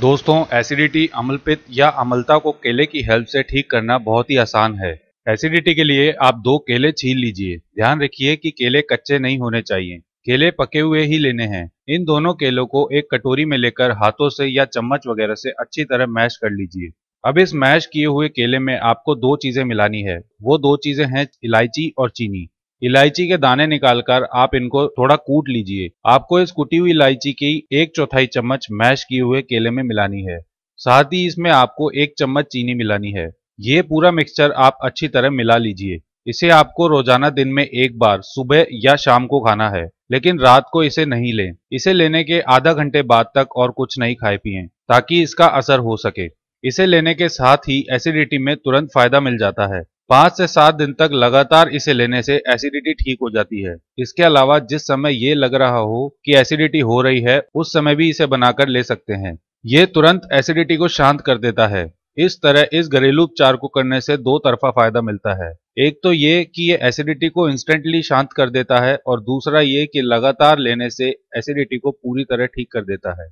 दोस्तों एसिडिटी अम्लपित या अम्लता को केले की हेल्प से ठीक करना बहुत ही आसान है एसिडिटी के लिए आप दो केले छील लीजिए ध्यान रखिए कि केले कच्चे नहीं होने चाहिए केले पके हुए ही लेने हैं इन दोनों केलों को एक कटोरी में लेकर हाथों से या चम्मच वगैरह से अच्छी तरह मैश कर लीजिए अब इस मैश किए हुए केले में आपको दो चीजें मिलानी है वो दो चीजें हैं इलायची और चीनी इलायची के दाने निकालकर आप इनको थोड़ा कूट लीजिए आपको इस कुटी हुई इलायची की एक चौथाई चम्मच मैश किए हुए केले में मिलानी है साथ ही इसमें आपको एक चम्मच चीनी मिलानी है ये पूरा मिक्सचर आप अच्छी तरह मिला लीजिए इसे आपको रोजाना दिन में एक बार सुबह या शाम को खाना है लेकिन रात को इसे नहीं लें इसे लेने के आधा घंटे बाद तक और कुछ नहीं खाए पिए ताकि इसका असर हो सके इसे लेने के साथ ही एसिडिटी में तुरंत फायदा मिल जाता है पांच से सात दिन तक लगातार इसे लेने से एसिडिटी ठीक हो जाती है इसके अलावा जिस समय ये लग रहा हो कि एसिडिटी हो रही है उस समय भी इसे बनाकर ले सकते हैं ये तुरंत एसिडिटी को शांत कर देता है इस तरह इस घरेलू उपचार को करने से दो तरफा फायदा मिलता है एक तो ये कि ये एसिडिटी को इंस्टेंटली शांत कर देता है और दूसरा ये कि लगातार लेने से एसिडिटी को पूरी तरह ठीक कर देता है